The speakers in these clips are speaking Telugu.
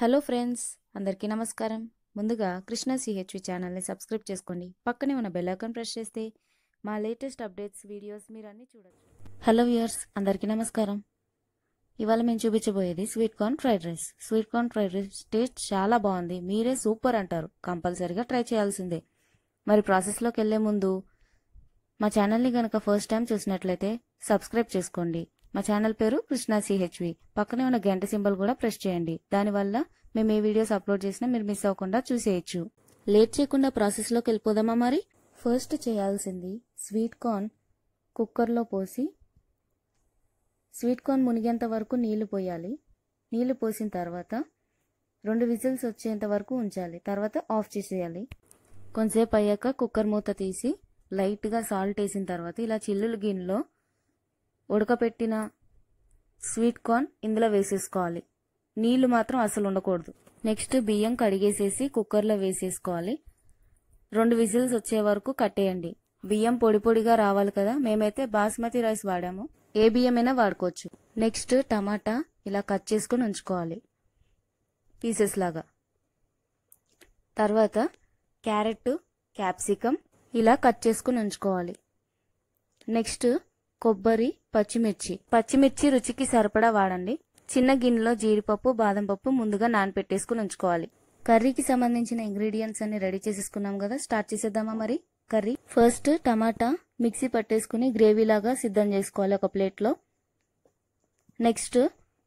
హలో ఫ్రెండ్స్ అందరికీ నమస్కారం ముందుగా కృష్ణ సిహెచ్వి ఛానల్ని సబ్స్క్రైబ్ చేసుకోండి పక్కనే ఉన్న బెల్ ప్రెస్ చేస్తే మా లేటెస్ట్ అప్డేట్స్ వీడియోస్ మీరు అన్నీ చూడచ్చు హలో వ్యూయర్స్ అందరికీ నమస్కారం ఇవాళ మేము చూపించబోయేది sweet corn fried rice sweet corn fried rice taste చాలా బాగుంది మీరే సూపర్ అంటారు కంపల్సరీగా ట్రై చేయాల్సిందే మరి ప్రాసెస్లోకి వెళ్లే ముందు మా ఛానల్ని కనుక ఫస్ట్ టైం చూసినట్లయితే సబ్స్క్రైబ్ చేసుకోండి మా ఛానల్ పేరు కృష్ణా సిహెచ్వి పక్కనే ఉన్న గంట సింబల్ కూడా ప్రెస్ చేయండి దానివల్ల మేము ఏ వీడియోస్ అప్లోడ్ చేసినా మీరు మిస్ అవ్వకుండా చూసేయచ్చు లేట్ చేయకుండా ప్రాసెస్లోకి వెళ్ళిపోదామా మరి ఫస్ట్ చేయాల్సింది స్వీట్ కార్న్ కుక్కర్లో పోసి స్వీట్ కార్న్ మునిగేంత వరకు నీళ్లు పోయాలి నీళ్లు పోసిన తర్వాత రెండు విజిల్స్ వచ్చేంత వరకు ఉంచాలి తర్వాత ఆఫ్ చేసేయాలి కొంతసేపు అయ్యాక కుక్కర్ మూత తీసి లైట్గా సాల్ట్ వేసిన తర్వాత ఇలా చిల్లులు గిన్నెలో ఉడకపెట్టిన స్వీట్ కార్న్ ఇందులో వేసేసుకోవాలి నీళ్లు మాత్రం అసలు ఉండకూడదు నెక్స్ట్ బియ్యం కడిగేసేసి కుక్కర్లో వేసేసుకోవాలి రెండు విజిల్స్ వచ్చే వరకు కట్టేయండి బియ్యం పొడి పొడిగా రావాలి కదా మేమైతే బాస్మతి రైస్ వాడాము ఏ బియ్యమైనా వాడుకోవచ్చు నెక్స్ట్ టమాటా ఇలా కట్ చేసుకుని ఉంచుకోవాలి పీసెస్ లాగా తర్వాత క్యారెట్ క్యాప్సికమ్ ఇలా కట్ చేసుకుని ఉంచుకోవాలి నెక్స్ట్ కొబ్బరి పచ్చిమిర్చి పచ్చిమిర్చి రుచికి సరిపడా వాడండి చిన్న గిన్నెలో జీడిపప్పు బాదం పప్పు ముందుగా నానపెట్టేసుకుని ఉంచుకోవాలి కర్రీకి సంబంధించిన ఇంగ్రీడియంట్స్ అన్ని రెడీ చేసేసుకున్నాం కదా స్టార్ట్ చేసేద్దామా మరి కర్రీ ఫస్ట్ టమాటా మిక్సీ పట్టేసుకుని గ్రేవీలాగా సిద్ధం చేసుకోవాలి ఒక ప్లేట్లో నెక్స్ట్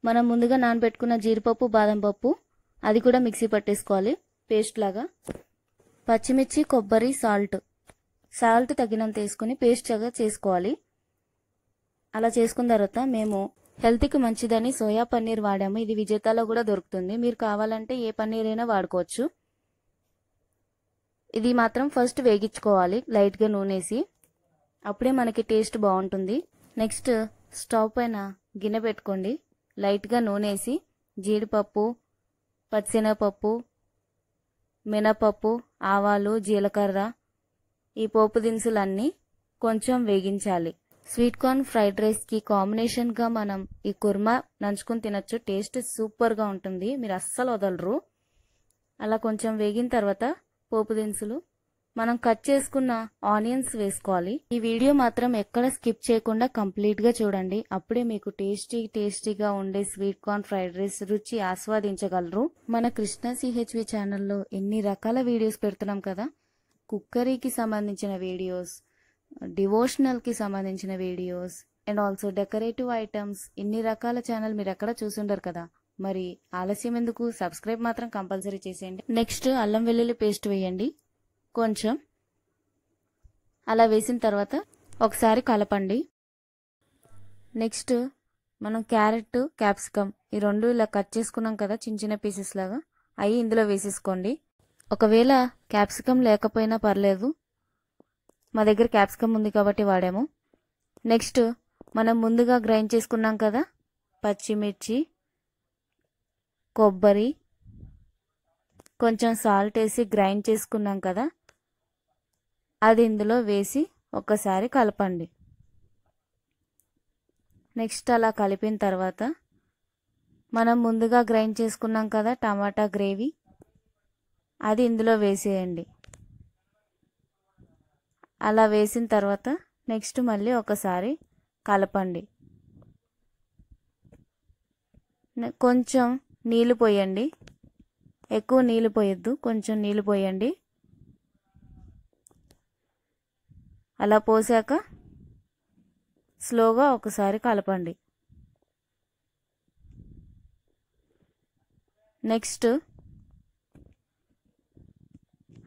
మనం ముందుగా నానబెట్టుకున్న జీడిపప్పు బాదం పప్పు అది కూడా మిక్సీ పట్టేసుకోవాలి పేస్ట్ లాగా పచ్చిమిర్చి కొబ్బరి సాల్ట్ సాల్ట్ తగినంత వేసుకుని పేస్ట్గా చేసుకోవాలి అలా చేసుకున్న తర్వాత మేము హెల్త్కి మంచిదని సోయా పన్నీర్ వాడాము ఇది విజేతలో కూడా దొరుకుతుంది మీరు కావాలంటే ఏ పన్నీర్ అయినా వాడుకోవచ్చు ఇది మాత్రం ఫస్ట్ వేగించుకోవాలి లైట్గా నూనెసి అప్పుడే మనకి టేస్ట్ బాగుంటుంది నెక్స్ట్ స్టవ్ పైన గిన్నె పెట్టుకోండి లైట్గా నూనెసి జీడిపప్పు పచ్చినపప్పు మినపప్పు ఆవాలు జీలకర్ర ఈ పోపు దినుసులన్నీ కొంచెం వేగించాలి స్వీట్ కార్న్ ఫ్రైడ్ రైస్కి కాంబినేషన్గా మనం ఈ కుర్మా నంచుకుని తినచ్చు టేస్ట్ సూపర్గా ఉంటుంది మీరు అస్సలు వదలరు అలా కొంచెం వేగిన తర్వాత పోపు దినుసులు మనం కట్ చేసుకున్న ఆనియన్స్ వేసుకోవాలి ఈ వీడియో మాత్రం ఎక్కడ స్కిప్ చేయకుండా కంప్లీట్గా చూడండి అప్పుడే మీకు టేస్టీ టేస్టీగా ఉండే స్వీట్ కార్న్ ఫ్రైడ్ రైస్ రుచి ఆస్వాదించగలరు మన కృష్ణ సిహెచ్వి ఛానల్లో ఎన్ని రకాల వీడియోస్ పెడుతున్నాం కదా కుక్కరీకి సంబంధించిన వీడియోస్ డివోషనల్కి సంబంధించిన videos and also decorative items ఇన్ని రకాల ఛానల్ మీరు ఎక్కడ చూసుండరు కదా మరి ఆలస్యం ఎందుకు సబ్స్క్రైబ్ మాత్రం కంపల్సరీ చేసేయండి నెక్స్ట్ అల్లం వెల్లుల్లి పేస్ట్ వేయండి కొంచెం అలా వేసిన తర్వాత ఒకసారి కలపండి నెక్స్ట్ మనం క్యారెట్ క్యాప్సికమ్ ఈ రెండు ఇలా కట్ చేసుకున్నాం కదా చిన్న చిన్న పీసెస్ లాగా అవి ఇందులో వేసేసుకోండి ఒకవేళ క్యాప్సికమ్ లేకపోయినా పర్లేదు మా దగ్గర క్యాప్సికమ్ ఉంది కాబట్టి వాడాము నెక్స్ట్ మనం ముందుగా గ్రైండ్ చేసుకున్నాం కదా పచ్చిమిర్చి కొబ్బరి కొంచెం సాల్ట్ వేసి గ్రైండ్ చేసుకున్నాం కదా అది ఇందులో వేసి ఒక్కసారి కలపండి నెక్స్ట్ అలా కలిపిన తర్వాత మనం ముందుగా గ్రైండ్ చేసుకున్నాం కదా టమాటా గ్రేవీ అది ఇందులో వేసేయండి అలా వేసిన తర్వాత నెక్స్ట్ మళ్ళీ ఒకసారి కలపండి కొంచెం నీళ్ళు పోయండి ఎక్కువ నీళ్ళు పోయొద్దు కొంచెం నీళ్ళు పోయండి అలా పోసాక స్లోగా ఒకసారి కలపండి నెక్స్ట్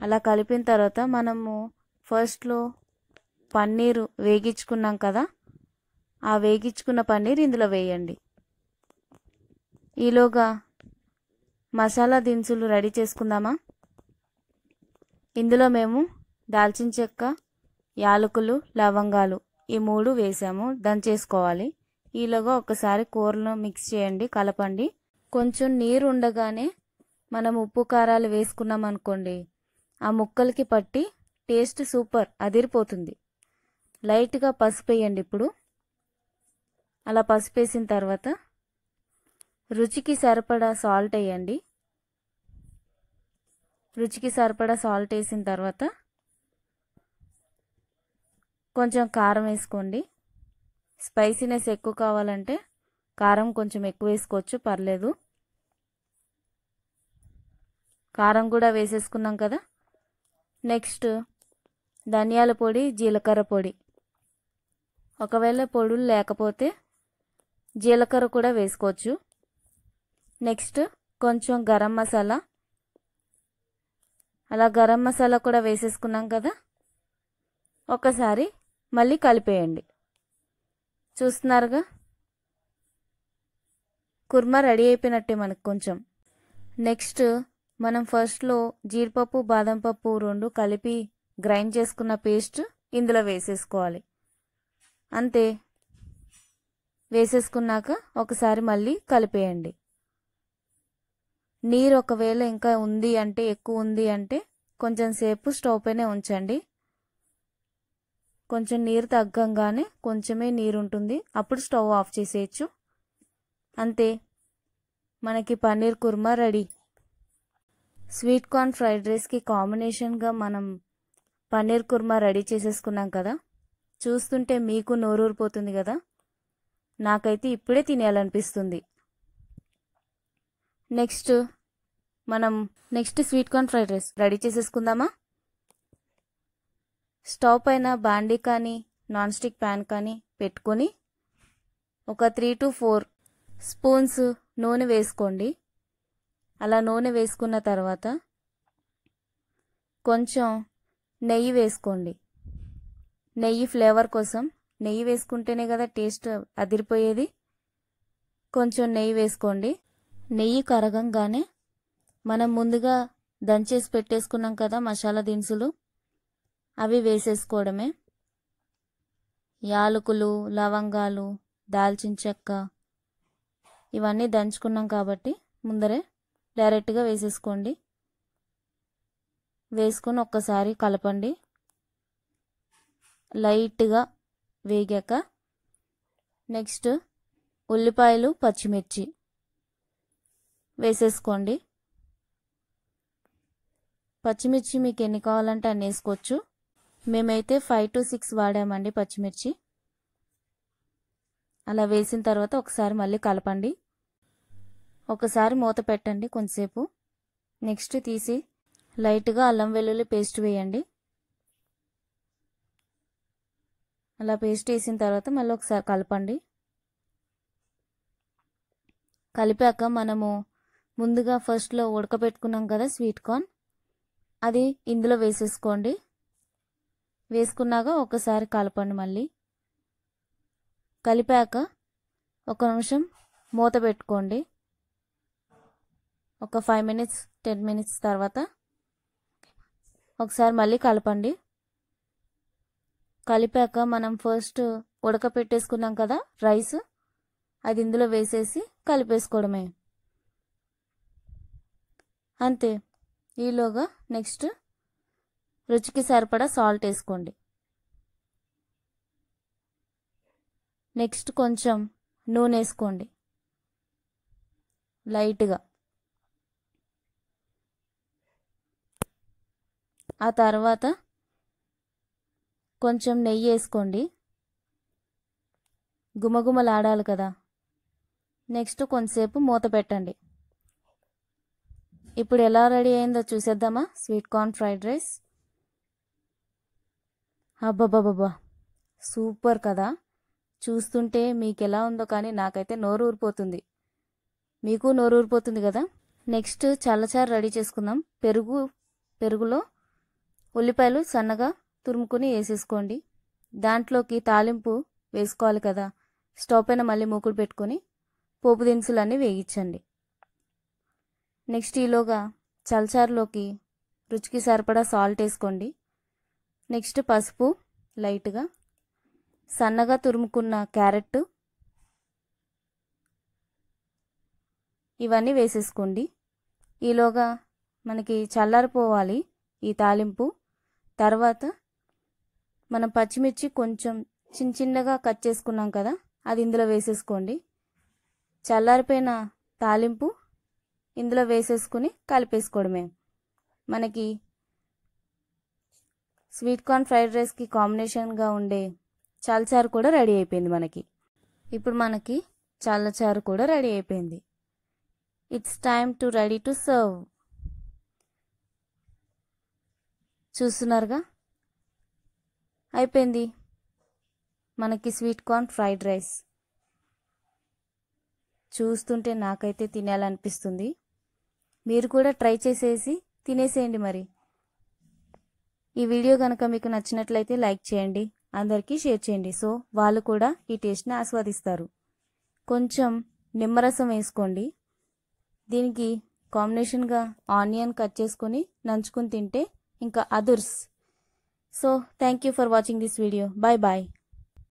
అలా కలిపిన తర్వాత మనము ఫస్ట్లో పన్నీరు వేగించుకున్నాం కదా ఆ వేగించుకున్న పన్నీర్ ఇందులో వేయండి ఈలోగా మసాలా దినుసులు రెడీ చేసుకుందామా ఇందులో మేము దాల్చిన చెక్క యాలకులు లవంగాలు ఈ మూడు వేసాము దంచేసుకోవాలి ఈలోగా ఒకసారి కూరను మిక్స్ చేయండి కలపండి కొంచెం నీరు ఉండగానే మనం ఉప్పు కారాలు వేసుకున్నాం అనుకోండి ఆ ముక్కలకి పట్టి టేస్ట్ సూపర్ అదిరిపోతుంది లైట్గా పసుపు వేయండి ఇప్పుడు అలా పసుపు వేసిన తర్వాత రుచికి సరిపడా సాల్ట్ వేయండి రుచికి సరిపడా సాల్ట్ వేసిన తర్వాత కొంచెం కారం వేసుకోండి స్పైసీనెస్ ఎక్కువ కావాలంటే కారం కొంచెం ఎక్కువ వేసుకోవచ్చు పర్లేదు కారం కూడా వేసేసుకున్నాం కదా నెక్స్ట్ ధనియాల పొడి జీలకర్ర పొడి ఒకవేళ పొడులు లేకపోతే జీలకర్ర కూడా వేసుకోవచ్చు నెక్స్ట్ కొంచెం గరం మసాలా అలా గరం మసాలా కూడా వేసేసుకున్నాం కదా ఒకసారి మళ్ళీ కలిపేయండి చూస్తున్నారుగా కుర్మా రెడీ అయిపోయినట్టే మనకు కొంచెం నెక్స్ట్ మనం ఫస్ట్లో జీడిపప్పు బాదం పప్పు రెండు కలిపి గ్రైండ్ చేసుకున్న పేస్ట్ ఇందులో వేసేసుకోవాలి అంతే వేసేసుకున్నాక ఒకసారి మళ్ళీ కలిపేయండి నీరు ఒకవేళ ఇంకా ఉంది అంటే ఎక్కువ ఉంది అంటే కొంచెం సేపు స్టవ్ పైనే ఉంచండి కొంచెం నీరు తగ్గంగానే కొంచెమే నీరు ఉంటుంది అప్పుడు స్టవ్ ఆఫ్ చేసేయచ్చు అంతే మనకి paneer korma ready sweet corn fried రైస్కి కాంబినేషన్గా మనం పన్నీర్ కుర్మా రెడీ చేసేసుకున్నాం కదా చూస్తుంటే మీకు నోరూరిపోతుంది కదా నాకైతే ఇప్పుడే తినేయాలనిపిస్తుంది నెక్స్ట్ మనం next sweet corn fried rice ready చేసేసుకుందామా స్టవ్ పైన బాండీ కానీ నాన్ స్టిక్ ప్యాన్ కానీ పెట్టుకొని ఒక త్రీ టు ఫోర్ స్పూన్స్ నూనె వేసుకోండి అలా నూనె వేసుకున్న తర్వాత కొంచెం నెయ్యి వేసుకోండి నెయ్యి ఫ్లేవర్ కోసం నెయ్యి వేసుకుంటేనే కదా టేస్ట్ అదిరిపోయేది కొంచెం నెయ్యి వేసుకోండి నెయ్యి కరగంగానే మనం ముందుగా దంచేసి పెట్టేసుకున్నాం కదా మసాలా దినుసులు అవి వేసేసుకోవడమే యాలకులు లవంగాలు దాల్చిన చెక్క ఇవన్నీ దంచుకున్నాం కాబట్టి ముందరే డైరెక్ట్గా వేసేసుకోండి వేసుకొని ఒక్కసారి కలపండి లైట్గా వేగాక నెక్స్ట్ ఉల్లిపాయలు పచ్చిమిర్చి వేసేసుకోండి పచ్చిమిర్చి మీకు ఎన్ని కావాలంటే అన్ని వేసుకోవచ్చు మేమైతే ఫైవ్ టు సిక్స్ వాడామండి పచ్చిమిర్చి అలా వేసిన తర్వాత ఒకసారి మళ్ళీ కలపండి ఒకసారి మూత పెట్టండి కొంతసేపు నెక్స్ట్ తీసి లైట్గా అల్లం వెల్లుల్లి పేస్ట్ వేయండి అలా పేస్ట్ వేసిన తర్వాత మళ్ళీ ఒకసారి కలపండి కలిపాక మనము ముందుగా ఫస్ట్లో ఉడకబెట్టుకున్నాం కదా స్వీట్ కార్న్ అది ఇందులో వేసేసుకోండి వేసుకున్నాక ఒకసారి కలపండి మళ్ళీ కలిపాక ఒక నిమిషం మూత పెట్టుకోండి ఒక ఫైవ్ మినిట్స్ టెన్ మినిట్స్ తర్వాత ఒకసారి మళ్ళీ కలపండి కలిపాక మనం ఫస్ట్ ఉడకపెట్టేసుకున్నాం కదా రైస్ అది ఇందులో వేసేసి కలిపేసుకోవడమే అంతే ఈలోగా నెక్స్ట్ రుచికి సరిపడా సాల్ట్ వేసుకోండి నెక్స్ట్ కొంచెం నూనె వేసుకోండి లైట్గా ఆ తర్వాత కొంచెం నెయ్యి వేసుకోండి గుమగుమలాడాలి కదా నెక్స్ట్ కొంతసేపు మూత పెట్టండి ఇప్పుడు ఎలా రెడీ అయిందో చూసేద్దామా స్వీట్ కార్న్ ఫ్రైడ్ రైస్ అబ్బబ్బబ్బబ్బా సూపర్ కదా చూస్తుంటే మీకు ఎలా ఉందో కానీ నాకైతే నోరు ఊరిపోతుంది మీకు నోరు ఊరిపోతుంది కదా నెక్స్ట్ చల్లచారు రెడీ చేసుకుందాం పెరుగు పెరుగులో ఉల్లిపాయలు సన్నగా తురుముకుని వేసేసుకోండి దాంట్లోకి తాలింపు వేసుకోవాలి కదా స్టవ్ పైన మళ్ళీ మూకుడు పెట్టుకొని పోపు దినుసులన్నీ వేయించండి నెక్స్ట్ ఈలోగా చల్చారులోకి రుచికి సరిపడా సాల్ట్ వేసుకోండి నెక్స్ట్ పసుపు లైట్గా సన్నగా తురుముకున్న క్యారెట్ ఇవన్నీ వేసేసుకోండి ఈలోగా మనకి చల్లారిపోవాలి ఈ తాలింపు తర్వాత మనం పచ్చిమిర్చి కొంచెం చిన్న చిన్నగా కట్ చేసుకున్నాం కదా అది ఇందులో వేసేసుకోండి చల్లారిపోయిన తాలింపు ఇందులో వేసేసుకుని కలిపేసుకోవడమే మనకి స్వీట్ కార్న్ ఫ్రైడ్ రైస్కి కాంబినేషన్గా ఉండే చారు కూడా రెడీ అయిపోయింది మనకి ఇప్పుడు మనకి చల్లచారు కూడా రెడీ అయిపోయింది it's time to ready to serve చూస్తున్నారుగా అయిపోయింది మనకి స్వీట్ కార్న్ ఫ్రైడ్ రైస్ చూస్తుంటే నాకైతే తినాలనిపిస్తుంది మీరు కూడా ట్రై చేసేసి తినేసేయండి మరి ఈ వీడియో కనుక మీకు నచ్చినట్లయితే లైక్ చేయండి అందరికీ షేర్ చేయండి సో వాళ్ళు కూడా ఈ టేస్ట్ని ఆస్వాదిస్తారు కొంచెం నిమ్మరసం వేసుకోండి దీనికి కాంబినేషన్గా ఆనియన్ కట్ చేసుకొని నంచుకుని తింటే ఇంకా అదుర్స్ so thank you for watching this video bye bye